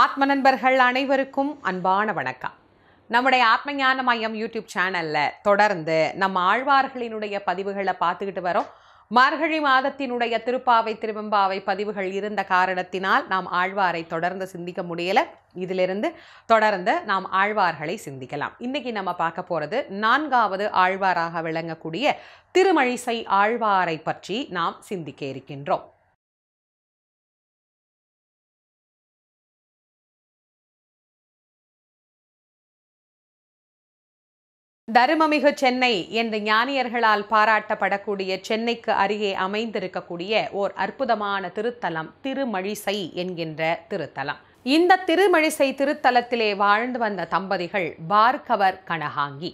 ஆத்ம நண்பர்கள் அனைவருக்கும் அன்பான வணக்கம் நம்முடைய ஆத்ம ஞான மையம் யூடியூப் சேனலில் தொடர்ந்து நம்ம ஆழ்வார்களினுடைய பதிவுகளை பார்த்துக்கிட்டு வரோம் மார்கழி மாதத்தினுடைய திருப்பாவை திருவெம்பாவை பதிவுகள் இருந்த காரணத்தினால் நாம் ஆழ்வாரை தொடர்ந்து சிந்திக்க முடியலை இதிலிருந்து தொடர்ந்து நாம் ஆழ்வார்களை சிந்திக்கலாம் இன்றைக்கி நம்ம பார்க்க போகிறது நான்காவது ஆழ்வாராக விளங்கக்கூடிய திருமழிசை ஆழ்வாரை பற்றி நாம் சிந்திக்க இருக்கின்றோம் தருமமிகு சென்னை என்று ஞானியர்களால் பாராட்டப்படக்கூடிய சென்னைக்கு அருகே அமைந்திருக்கக்கூடிய ஓர் அற்புதமான திருத்தலம் திருமழிசை என்கின்ற திருத்தலம் இந்த திருமழிசை திருத்தலத்திலே வாழ்ந்து வந்த தம்பதிகள் பார்க்கவர் கனகாங்கி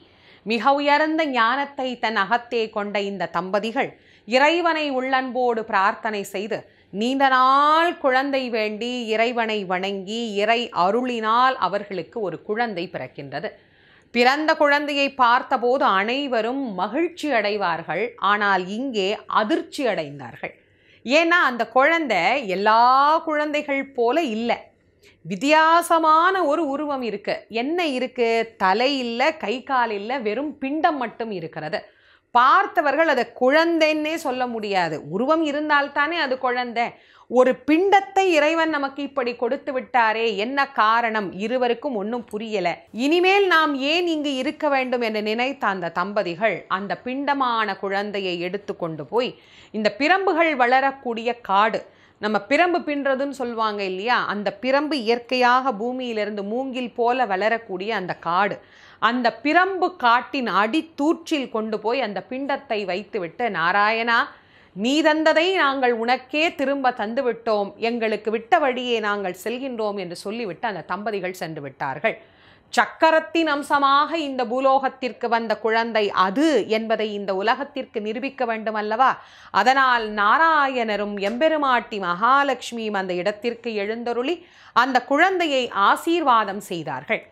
மிக உயர்ந்த ஞானத்தை தன் அகத்தே கொண்ட இந்த தம்பதிகள் இறைவனை உள்ளன்போடு பிரார்த்தனை செய்து நீண்ட நாள் குழந்தை வேண்டி இறைவனை வணங்கி இறை அருளினால் அவர்களுக்கு ஒரு குழந்தை பிறக்கின்றது பிறந்த குழந்தையை பார்த்தபோது அனைவரும் மகிழ்ச்சி அடைவார்கள் ஆனால் இங்கே அதிர்ச்சி அடைந்தார்கள் ஏன்னா அந்த குழந்தை எல்லா குழந்தைகள் போல இல்லை வித்தியாசமான ஒரு உருவம் இருக்கு என்ன இருக்கு தலை இல்லை கை கால் இல்லை வெறும் பிண்டம் மட்டும் இருக்கிறது பார்த்தவர்கள் அதை குழந்தைன்னே சொல்ல முடியாது உருவம் இருந்தால்தானே அது குழந்தை ஒரு பிண்டத்தை இறைவன் நமக்கு இப்படி கொடுத்து விட்டாரே என்ன காரணம் இருவருக்கும் ஒன்றும் புரியல இனிமேல் நாம் ஏன் இங்கு இருக்க வேண்டும் என்று நினைத்த அந்த தம்பதிகள் அந்த பிண்டமான குழந்தையை எடுத்து கொண்டு போய் இந்த பிரம்புகள் வளரக்கூடிய காடு நம்ம பிரம்பு பின்றதுன்னு சொல்லுவாங்க இல்லையா அந்த பிரம்பு இயற்கையாக பூமியிலிருந்து மூங்கில் போல வளரக்கூடிய அந்த காடு அந்த பிரம்பு காட்டின் அடித்தூற்றில் கொண்டு போய் அந்த பிண்டத்தை வைத்துவிட்டு நாராயணா நீ தந்ததை நாங்கள் உனக்கே திரும்ப தந்துவிட்டோம் எங்களுக்கு விட்ட வழியே நாங்கள் செல்கின்றோம் என்று சொல்லிவிட்டு அந்த தம்பதிகள் சென்று விட்டார்கள் சக்கரத்தின் அம்சமாக இந்த பூலோகத்திற்கு வந்த குழந்தை அது என்பதை இந்த உலகத்திற்கு நிரூபிக்க வேண்டும் அல்லவா அதனால் நாராயணரும் எம்பெருமாட்டி மகாலட்சுமியும் அந்த இடத்திற்கு எழுந்தருளி அந்த குழந்தையை ஆசீர்வாதம் செய்தார்கள்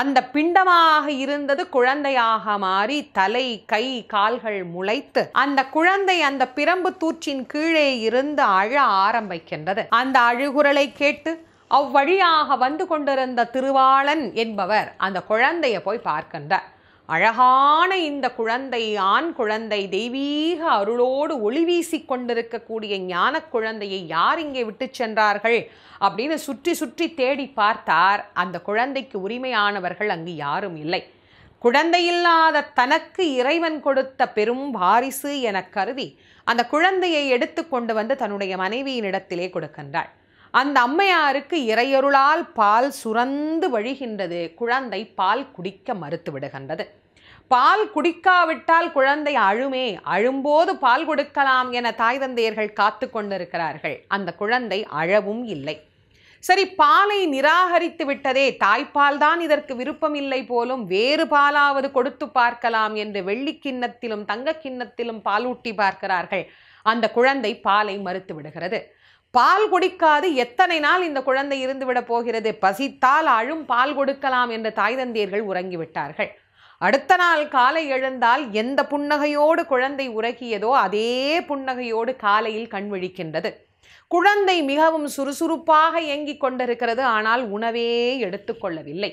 அந்த பிண்டமாக இருந்தது குழந்தையாக மாறி தலை கை கால்கள் முளைத்து அந்த குழந்தை அந்த பிரம்பு தூற்றின் கீழே இருந்து அழ ஆரம்பிக்கின்றது அந்த அழுகுரலை கேட்டு அவ்வழியாக வந்து கொண்டிருந்த திருவாளன் என்பவர் அந்த குழந்தையை போய் பார்க்கின்றார் அழகான இந்த குழந்தை ஆண் குழந்தை தெய்வீக அருளோடு ஒளி வீசி கொண்டிருக்கக்கூடிய ஞான குழந்தையை யார் இங்கே விட்டு சென்றார்கள் அப்படின்னு சுற்றி சுற்றி தேடி பார்த்தார் அந்த குழந்தைக்கு உரிமையானவர்கள் அங்கு யாரும் இல்லை குழந்தையில்லாத தனக்கு இறைவன் கொடுத்த பெரும் வாரிசு என கருதி அந்த குழந்தையை எடுத்து கொண்டு வந்து தன்னுடைய மனைவியினிடத்திலே கொடுக்கின்றாள் அந்த அம்மையாருக்கு இறையருளால் பால் சுரந்து வழிகின்றது குழந்தை பால் குடிக்க மறுத்து விடுகின்றது பால் குடிக்காவிட்டால் குழந்தை அழுமே அழும்போது பால் கொடுக்கலாம் என தாய் தந்தையர்கள் காத்து கொண்டிருக்கிறார்கள் அந்த குழந்தை அழவும் இல்லை சரி பாலை நிராகரித்து விட்டதே தாய்ப்பால் தான் இதற்கு விருப்பம் இல்லை போலும் வேறு பாலாவது கொடுத்து பார்க்கலாம் என்று வெள்ளி கிண்ணத்திலும் தங்க கிண்ணத்திலும் பாலூட்டி பார்க்கிறார்கள் அந்த குழந்தை பாலை மறுத்து விடுகிறது பால் குடிக்காது எத்தனை நாள் இந்த குழந்தை இருந்துவிட போகிறது பசித்தால் அழும் பால் கொடுக்கலாம் என்று தாய் தந்தையர்கள் உறங்கிவிட்டார்கள் அடுத்த நாள் காலை எழுந்தால் எந்த புன்னகையோடு குழந்தை உறக்கியதோ அதே புன்னகையோடு காலையில் கண் விழிக்கின்றது குழந்தை மிகவும் சுறுசுறுப்பாக இயங்கிக் கொண்டிருக்கிறது ஆனால் உணவே எடுத்துக்கொள்ளவில்லை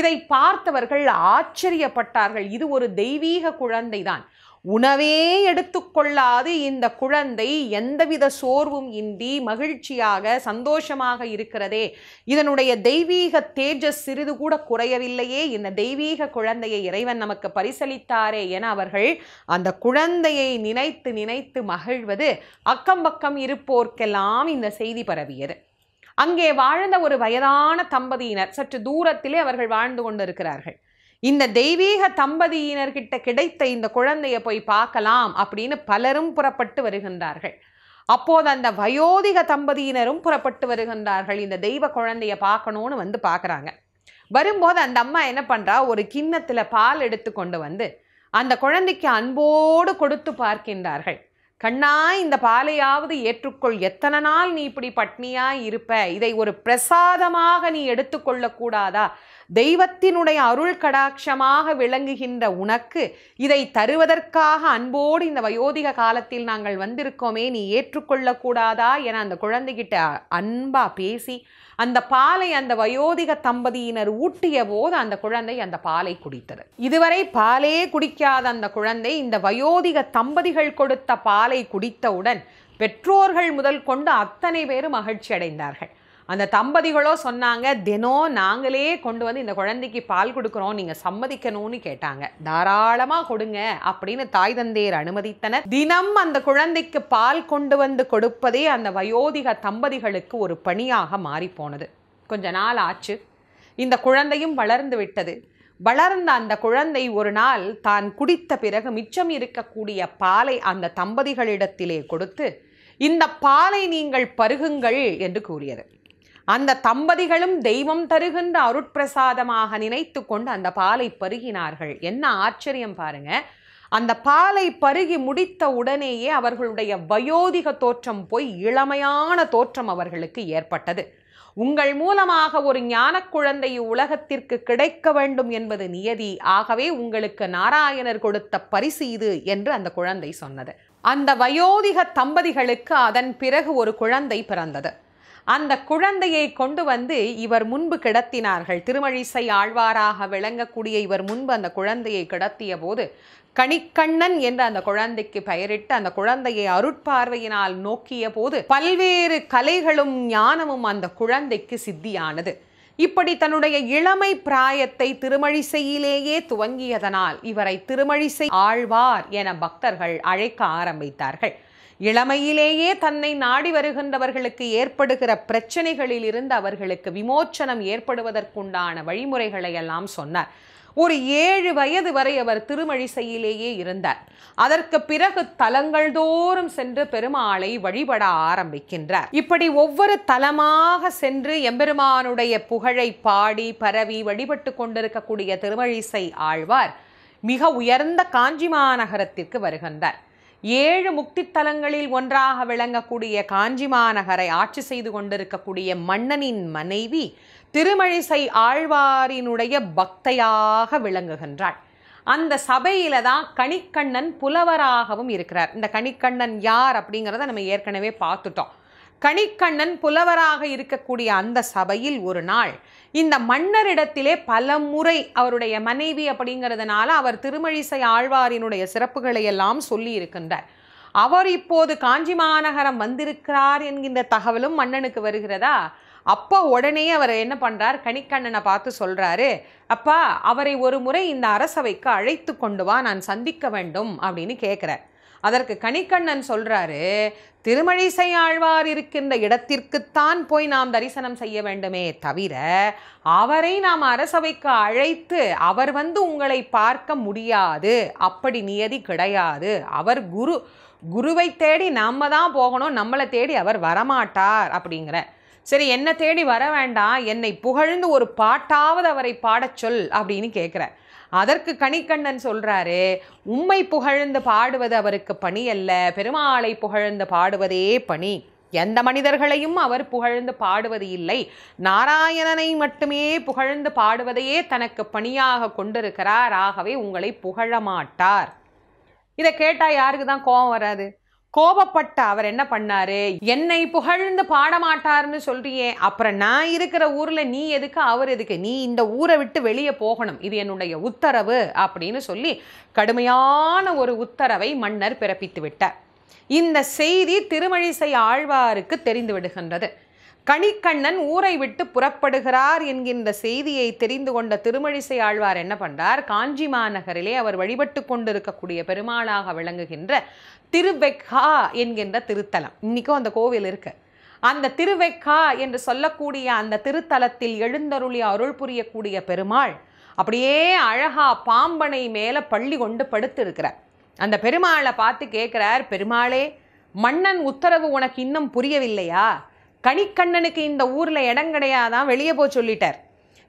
இதை பார்த்தவர்கள் ஆச்சரியப்பட்டார்கள் இது ஒரு தெய்வீக குழந்தைதான் உணவே எடுத்துக்கொள்ளாது இந்த குழந்தை எந்தவித சோர்வும் இன்றி மகிழ்ச்சியாக சந்தோஷமாக இருக்கிறதே இதனுடைய தெய்வீக தேஜஸ் சிறிது கூட குறையவில்லையே இந்த தெய்வீக குழந்தையை இறைவன் நமக்கு பரிசளித்தாரே என அவர்கள் அந்த குழந்தையை நினைத்து நினைத்து மகிழ்வது அக்கம் பக்கம் இருப்போர்க்கெல்லாம் இந்த செய்தி பரவியது அங்கே வாழ்ந்த ஒரு வயதான தம்பதியினர் சற்று தூரத்திலே அவர்கள் வாழ்ந்து கொண்டிருக்கிறார்கள் இந்த தெய்வீக தம்பதியினர்கிட்ட கிடைத்த இந்த குழந்தையை போய் பார்க்கலாம் அப்படின்னு பலரும் புறப்பட்டு வருகின்றார்கள் அப்போது அந்த வயோதிக தம்பதியினரும் புறப்பட்டு வருகின்றார்கள் இந்த தெய்வ குழந்தையை பார்க்கணும்னு வந்து பார்க்குறாங்க வரும்போது அந்த அம்மா என்ன பண்ணுறா ஒரு கிண்ணத்தில் பால் எடுத்து கொண்டு வந்து அந்த குழந்தைக்கு அன்போடு கொடுத்து பார்க்கின்றார்கள் கண்ணா இந்த பாலையாவது ஏற்றுக்கொள் எத்தனை நாள் நீ இப்படி பட்னியாக இருப்ப இதை ஒரு பிரசாதமாக நீ எடுத்துக்கொள்ளக்கூடாதா தெய்வத்தினுடைய அருள் கடாட்சமாக விளங்குகின்ற உனக்கு இதை தருவதற்காக அன்போடு இந்த வயோதிக காலத்தில் நாங்கள் வந்திருக்கோமே நீ ஏற்றுக்கொள்ளக்கூடாதா என அந்த குழந்தைகிட்ட அன்பாக பேசி அந்த பாலை அந்த வயோதிக தம்பதியினர் ஊட்டிய போது அந்த குழந்தை அந்த பாலை குடித்தது இதுவரை பாலே குடிக்காத அந்த குழந்தை இந்த வயோதிக தம்பதிகள் கொடுத்த பாலை குடித்தவுடன் பெற்றோர்கள் முதல் கொண்டு அத்தனை பேரும் மகிழ்ச்சி அடைந்தார்கள் அந்த தம்பதிகளோ சொன்னாங்க தினம் நாங்களே கொண்டு வந்து இந்த குழந்தைக்கு பால் கொடுக்குறோம் நீங்கள் சம்மதிக்கணும்னு கேட்டாங்க தாராளமாக கொடுங்க அப்படின்னு தாய் தந்தையர் அனுமதித்தனர் தினம் அந்த குழந்தைக்கு பால் கொண்டு வந்து கொடுப்பதே அந்த வயோதிக தம்பதிகளுக்கு ஒரு பணியாக மாறிப்போனது கொஞ்ச நாள் ஆச்சு இந்த குழந்தையும் வளர்ந்து விட்டது வளர்ந்த அந்த குழந்தை ஒரு நாள் தான் குடித்த பிறகு மிச்சம் இருக்கக்கூடிய பாலை அந்த தம்பதிகளிடத்திலே கொடுத்து இந்த பாலை நீங்கள் பருகுங்கள் என்று கூறியது அந்த தம்பதிகளும் தெய்வம் தருகின்ற அருட்பிரசாதமாக நினைத்து கொண்டு அந்த பாலை பருகினார்கள் என்ன ஆச்சரியம் பாருங்க அந்த பாலை பருகி முடித்த உடனேயே அவர்களுடைய வயோதிக தோற்றம் போய் இளமையான தோற்றம் அவர்களுக்கு ஏற்பட்டது உங்கள் மூலமாக ஒரு ஞான குழந்தை உலகத்திற்கு கிடைக்க வேண்டும் என்பது நியதி ஆகவே உங்களுக்கு நாராயணர் கொடுத்த பரிசு இது என்று அந்த குழந்தை சொன்னது அந்த வயோதிக தம்பதிகளுக்கு அதன் பிறகு ஒரு குழந்தை பிறந்தது அந்த குழந்தையை கொண்டு வந்து இவர் முன்பு கிடத்தினார்கள் திருமழிசை ஆழ்வாராக விளங்கக்கூடிய இவர் முன்பு அந்த குழந்தையை கிடத்திய போது கணிக்கண்ணன் என்று அந்த குழந்தைக்கு பெயரிட்டு அந்த குழந்தையை அருட்பார்வையினால் நோக்கிய போது பல்வேறு கலைகளும் ஞானமும் அந்த குழந்தைக்கு சித்தியானது இப்படி தன்னுடைய இளமை பிராயத்தை திருமழிசையிலேயே துவங்கியதனால் இவரை திருமழிசை ஆழ்வார் என பக்தர்கள் அழைக்க ஆரம்பித்தார்கள் இளமையிலேயே தன்னை நாடி வருகின்றவர்களுக்கு ஏற்படுகிற பிரச்சனைகளில் இருந்து அவர்களுக்கு விமோச்சனம் ஏற்படுவதற்குண்டான வழிமுறைகளை எல்லாம் சொன்னார் ஒரு ஏழு வயது வரை அவர் திருமழிசையிலேயே இருந்தார் அதற்கு பிறகு தலங்கள் தோறும் சென்று பெருமாளை வழிபட ஆரம்பிக்கின்றார் இப்படி ஒவ்வொரு தலமாக சென்று எம்பெருமானுடைய புகழை பாடி பரவி வழிபட்டு கொண்டிருக்கக்கூடிய திருமழிசை ஆழ்வார் மிக உயர்ந்த காஞ்சி மாநகரத்திற்கு வருகின்றார் ஏழு முக்தித்தலங்களில் ஒன்றாக விளங்கக்கூடிய காஞ்சி மாநகரை ஆட்சி செய்து கொண்டிருக்கக்கூடிய மன்னனின் மனைவி திருமழிசை ஆழ்வாரினுடைய பக்தையாக விளங்குகின்றாள் அந்த சபையில தான் கணிக்கண்ணன் புலவராகவும் இருக்கிறார் இந்த கணிக்கண்ணன் யார் அப்படிங்கிறத நம்ம ஏற்கனவே பார்த்துட்டோம் கணிக்கண்ணன் புலவராக இருக்கக்கூடிய அந்த சபையில் ஒரு நாள் இந்த மன்னரிடத்திலே பல முறை அவருடைய மனைவி அப்படிங்கிறதுனால அவர் திருமழிசை ஆழ்வாரினுடைய சிறப்புகளை எல்லாம் சொல்லி இருக்கின்றார் அவர் இப்போது காஞ்சி மாநகரம் வந்திருக்கிறார் என்கின்ற தகவலும் மன்னனுக்கு வருகிறதா அப்போ உடனே அவர் என்ன பண்ணுறார் கணிக்கண்ணனை பார்த்து சொல்கிறாரு அப்பா அவரை ஒரு முறை இந்த அரசவைக்கு அழைத்து கொண்டு வா நான் சந்திக்க வேண்டும் அப்படின்னு கேட்குறேன் அதற்கு கணிக்கண்ணன் சொல்கிறாரு திருமழிசை ஆழ்வார் இருக்கின்ற இடத்திற்குத்தான் போய் நாம் தரிசனம் செய்ய வேண்டுமே தவிர அவரை நாம் அரசவைக்கு அழைத்து அவர் வந்து உங்களை பார்க்க முடியாது அப்படி நியதி கிடையாது அவர் குரு குருவை தேடி நம்ம தான் போகணும் நம்மளை தேடி அவர் வரமாட்டார் அப்படிங்கிற சரி என்னை தேடி வர வேண்டாம் என்னை புகழ்ந்து ஒரு பாட்டாவது அவரை பாடச் சொல் அப்படின்னு கேட்குறேன் அதற்கு கணிக்கண்ணன் சொல்கிறாரு உம்மை புகழ்ந்து பாடுவது அவருக்கு பணி அல்ல பெருமாளை புகழ்ந்து பாடுவதே பணி எந்த மனிதர்களையும் அவர் புகழ்ந்து பாடுவது இல்லை நாராயணனை மட்டுமே புகழ்ந்து பாடுவதையே தனக்கு பணியாக கொண்டிருக்கிறார் ஆகவே உங்களை புகழமாட்டார் இதை கேட்டால் யாருக்கு தான் கோபம் வராது கோபப்பட்ட அவர் என்ன பண்ணாரு என்னை புகழ்ந்து பாடமாட்டார்னு சொல்றியே அப்புறம் நான் இருக்கிற ஊர்ல நீ எதுக்கு அவர் எதுக்கு நீ இந்த ஊரை விட்டு வெளியே போகணும் இது என்னுடைய உத்தரவு அப்படின்னு சொல்லி கடுமையான ஒரு உத்தரவை மன்னர் பிறப்பித்து விட்டார் இந்த செய்தி திருமழிசை ஆழ்வாருக்கு தெரிந்து விடுகின்றது கணிக்கண்ணன் ஊரை விட்டு புறப்படுகிறார் என்கின்ற செய்தியை தெரிந்து கொண்ட திருமழிசை ஆழ்வார் என்ன பண்றார் காஞ்சி மாநகரிலே அவர் வழிபட்டு கொண்டிருக்கக்கூடிய பெருமாளாக விளங்குகின்ற திருவெக்கா என்கின்ற திருத்தலம் இன்றைக்கும் அந்த கோவில் இருக்குது அந்த திருவெக்கா என்று சொல்லக்கூடிய அந்த திருத்தலத்தில் எழுந்தருளி அருள் புரியக்கூடிய பெருமாள் அப்படியே அழகா பாம்பனை மேலே பள்ளி கொண்டு படுத்திருக்கிறார் அந்த பெருமாளை பார்த்து கேட்குறார் பெருமாளே மன்னன் உத்தரவு உனக்கு இன்னும் புரியவில்லையா கணிக்கண்ணனுக்கு இந்த ஊரில் இடம் கிடையாதான் வெளியே போ சொல்லிட்டார்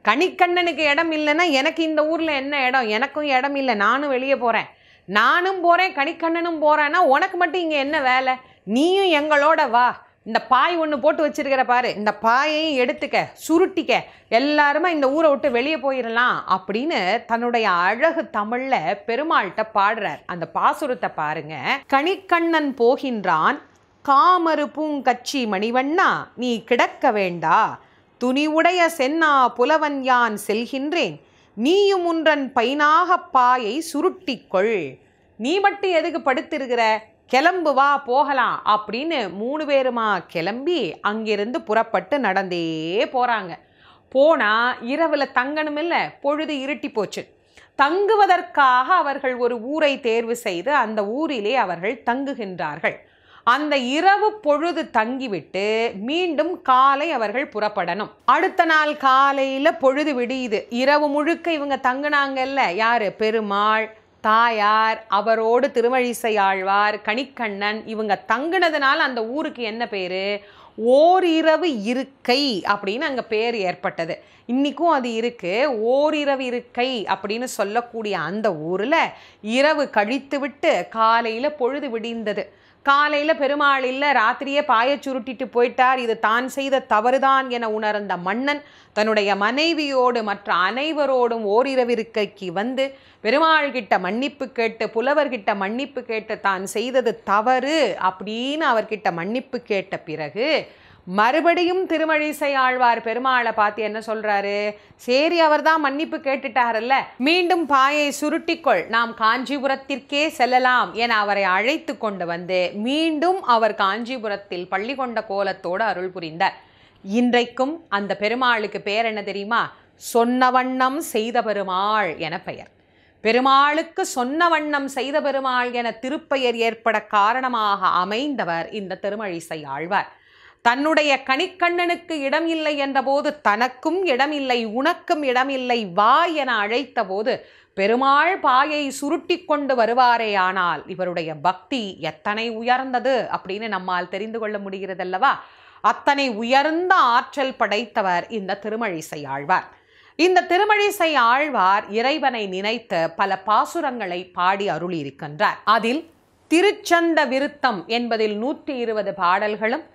கணிக்கண்ணனுக்கு இடம் இல்லைன்னா எனக்கு இந்த ஊரில் என்ன இடம் எனக்கும் இடம் இல்லை நானும் வெளியே போகிறேன் நானும் போகிறேன் கணிக்கண்ணனும் போகிறேன்னா உனக்கு மட்டும் இங்கே என்ன வேலை நீயும் எங்களோட வா இந்த பாய் ஒன்று போட்டு வச்சுருக்கிற பாரு இந்த பாயையும் எடுத்துக்க சுருட்டிக்க எல்லாருமே இந்த ஊரை விட்டு வெளியே போயிடலாம் அப்படின்னு தன்னுடைய அழகு தமிழில் பெருமாள்கிட்ட பாடுறார் அந்த பாசுரத்தை பாருங்க கணிக்கண்ணன் போகின்றான் காமறு பூங்கச்சி மணிவண்ணா நீ கிடக்க வேண்டா துணிவுடைய சென்னா புலவன் யான் செல்கின்றேன் நீயும் உன்றன் பைனாக பாயை சுருட்டிக்கொள் நீ மட்டும் எதுக்கு படுத்திருக்கிற கிளம்பு வா போகலாம் அப்படின்னு மூணு பேருமா கிளம்பி அங்கிருந்து புறப்பட்டு நடந்தே போகிறாங்க போனால் இரவில் தங்கணும் இல்லை பொழுது இருட்டி போச்சு தங்குவதற்காக அவர்கள் ஒரு ஊரை தேர்வு செய்து அந்த ஊரிலே அவர்கள் தங்குகின்றார்கள் அந்த இரவு பொழுது தங்கிவிட்டு மீண்டும் காலை அவர்கள் புறப்படணும் அடுத்த நாள் காலையில் பொழுது விடியுது இரவு முழுக்க இவங்க தங்கினாங்கல்ல யாரு பெருமாள் தாயார் அவரோடு திருமழிசை ஆழ்வார் கணிக்கண்ணன் இவங்க தங்கினதுனால அந்த ஊருக்கு என்ன பேர் ஓரிரவு இருக்கை அப்படின்னு அங்கே பேர் ஏற்பட்டது இன்றைக்கும் அது இருக்குது ஓரிரவு இருக்கை அப்படின்னு சொல்லக்கூடிய அந்த ஊரில் இரவு கழித்து விட்டு காலையில் பொழுது விடிந்தது காலையில் பெருமாள் இல்லை ராத்திரியே பாய சுருட்டிட்டு போயிட்டார் இது தான் செய்த தவறுதான் என உணர்ந்த மன்னன் தன்னுடைய மனைவியோடு மற்ற அனைவரோடும் ஓரிரவிருக்கைக்கு வந்து பெருமாள் கிட்ட மன்னிப்பு கேட்டு புலவர்கிட்ட மன்னிப்பு கேட்டு தான் செய்தது தவறு அப்படின்னு அவர்கிட்ட மன்னிப்பு கேட்ட பிறகு மறுபடியும் திருமழிசை ஆழ்வார் பெருமாளை பார்த்து என்ன சொல்றாரு சரி அவர் தான் மன்னிப்பு கேட்டுட்டாரல்ல மீண்டும் பாயை சுருட்டிக்கொள் நாம் காஞ்சிபுரத்திற்கே செல்லலாம் என அவரை அழைத்து கொண்டு வந்து மீண்டும் அவர் காஞ்சிபுரத்தில் பள்ளி கொண்ட கோலத்தோடு அருள் புரிந்தார் இன்றைக்கும் அந்த பெருமாளுக்கு பேர் என்ன தெரியுமா சொன்ன வண்ணம் செய்த பெருமாள் என பெயர் பெருமாளுக்கு சொன்ன வண்ணம் செய்த பெருமாள் என திருப்பெயர் ஏற்பட காரணமாக அமைந்தவர் இந்த திருமழிசை ஆழ்வார் தன்னுடைய கணிக்கண்ணனுக்கு இடம் இல்லை என்றபோது தனக்கும் இடம் இல்லை உனக்கும் இடம் இல்லை வா என அழைத்த போது பெருமாள் பாயை சுருட்டி கொண்டு வருவாரே ஆனால் இவருடைய பக்தி எத்தனை உயர்ந்தது அப்படின்னு நம்மால் தெரிந்து கொள்ள முடிகிறதல்லவா அத்தனை உயர்ந்த ஆற்றல் படைத்தவர் இந்த திருமழிசை ஆழ்வார் இந்த திருமழிசை ஆழ்வார் இறைவனை நினைத்து பல பாசுரங்களை பாடி அருளியிருக்கின்றார் அதில் திருச்சந்த விருத்தம் என்பதில் நூற்றி இருபது பாடல்களும்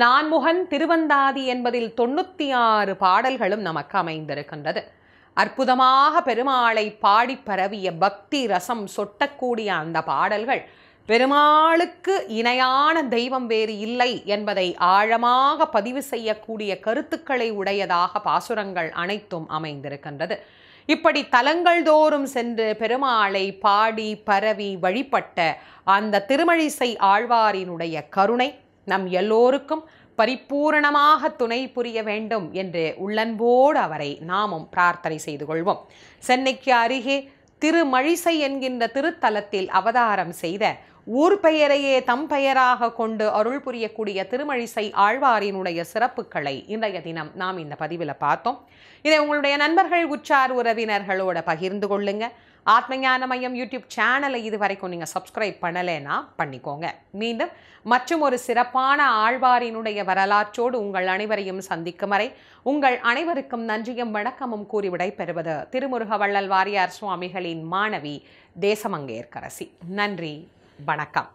நான்முகன் திருவந்தாதி என்பதில் தொண்ணூற்றி ஆறு பாடல்களும் நமக்கு அமைந்திருக்கின்றது அற்புதமாக பெருமாளை பாடி பரவிய பக்தி ரசம் சொட்டக்கூடிய அந்த பாடல்கள் பெருமாளுக்கு இணையான தெய்வம் வேறு இல்லை என்பதை ஆழமாக பதிவு செய்யக்கூடிய கருத்துக்களை உடையதாக பாசுரங்கள் அனைத்தும் அமைந்திருக்கின்றது இப்படி தலங்கள் தோறும் சென்று பெருமாளை பாடி பரவி வழிபட்ட அந்த திருமழிசை ஆழ்வாரினுடைய கருணை நம் எல்லோருக்கும் பரிபூரணமாக துணை புரிய வேண்டும் என்று உள்ளன்போடு அவரை நாமும் பிரார்த்தனை செய்து கொள்வோம் சென்னைக்கு அருகே திருமழிசை என்கின்ற திருத்தலத்தில் அவதாரம் செய்த ஊர் பெயரையே தம் பெயராக கொண்டு அருள் புரியக்கூடிய திருமழிசை ஆழ்வாரினுடைய சிறப்புகளை இன்றைய தினம் நாம் இந்த பதிவில் பார்த்தோம் இதை உங்களுடைய நண்பர்கள் உற்சார் உறவினர்களோட பகிர்ந்து கொள்ளுங்க ஆத்மஞான மையம் யூடியூப் சேனலை இது வரைக்கும் நீங்கள் சப்ஸ்கிரைப் பண்ணலைன்னா பண்ணிக்கோங்க மீண்டும் மற்றும் ஒரு சிறப்பான ஆழ்வாரினுடைய வரலாற்றோடு உங்கள் அனைவரையும் சந்திக்கும் வரை உங்கள் அனைவருக்கும் நன்றியும் வணக்கமும் கூறி பெறுவது திருமுருக வள்ளல் வாரியார் சுவாமிகளின் மாணவி தேசமங்கேற்கரசி நன்றி வணக்கம்